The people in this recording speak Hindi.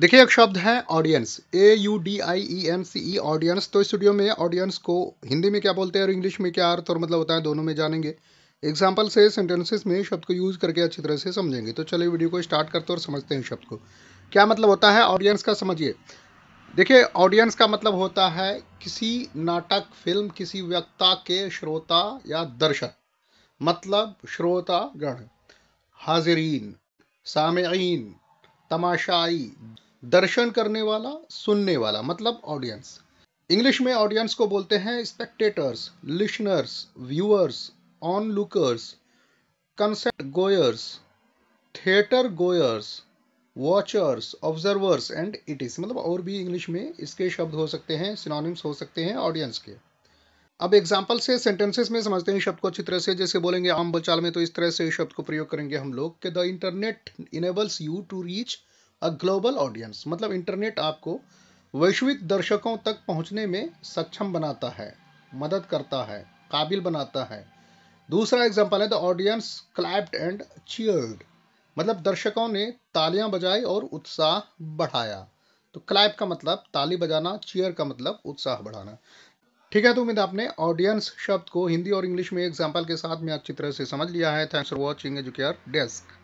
देखिए एक शब्द है audience A U D I E N C E audience तो स्टूडियो में ऑडियंस को हिंदी में क्या बोलते हैं और इंग्लिश में क्या अर्थ और मतलब होता है दोनों में जानेंगे एग्जाम्पल से सेंटेंसेस में शब्द को यूज़ करके अच्छी तरह से समझेंगे तो चलिए वीडियो को स्टार्ट करते हैं और समझते हैं शब्द को क्या मतलब होता है ऑडियंस का समझिए देखिए ऑडियंस का मतलब होता है किसी नाटक फिल्म किसी व्यक्ता के श्रोता या दर्शक मतलब श्रोतागण हाजरीन सामयीन तमाशाई दर्शन करने वाला सुनने वाला मतलब ऑडियंस इंग्लिश में ऑडियंस को बोलते हैं spectators listeners viewers onlookers concertgoers theatregoers watchers observers and it is मतलब और भी इंग्लिश में इसके शब्द हो सकते हैं सिनोनिम्स हो सकते हैं ऑडियंस के अब एग्जाम्पल से सेंटेंसेस में समझते हैं शब्द को अच्छी तरह से जैसे बोलेंगे आम बोलचाल में तो इस तरह से शब्द को प्रयोग करेंगे हम लोग कि the internet enables you to reach a global audience मतलब इंटरनेट आपको वैश्विक दर्शकों तक पहुंचने में सक्षम बनाता है मदद करता है काबिल बनाता है दूसरा एग्जाम्पल है the audience clapped and cheered मतलब दर्शकों ने तालियां बजाई और उत्साह बढ़ाया तो क्लैप का मतलब ताली बजाना चीयर का मतलब उत्साह बढ़ाना ठीक है तो उम्मीद आपने ऑडियंस शब्द को हिंदी और इंग्लिश में एग्जाम्पल के साथ में अच्छी तरह से समझ लिया है thanks for watching Educare desk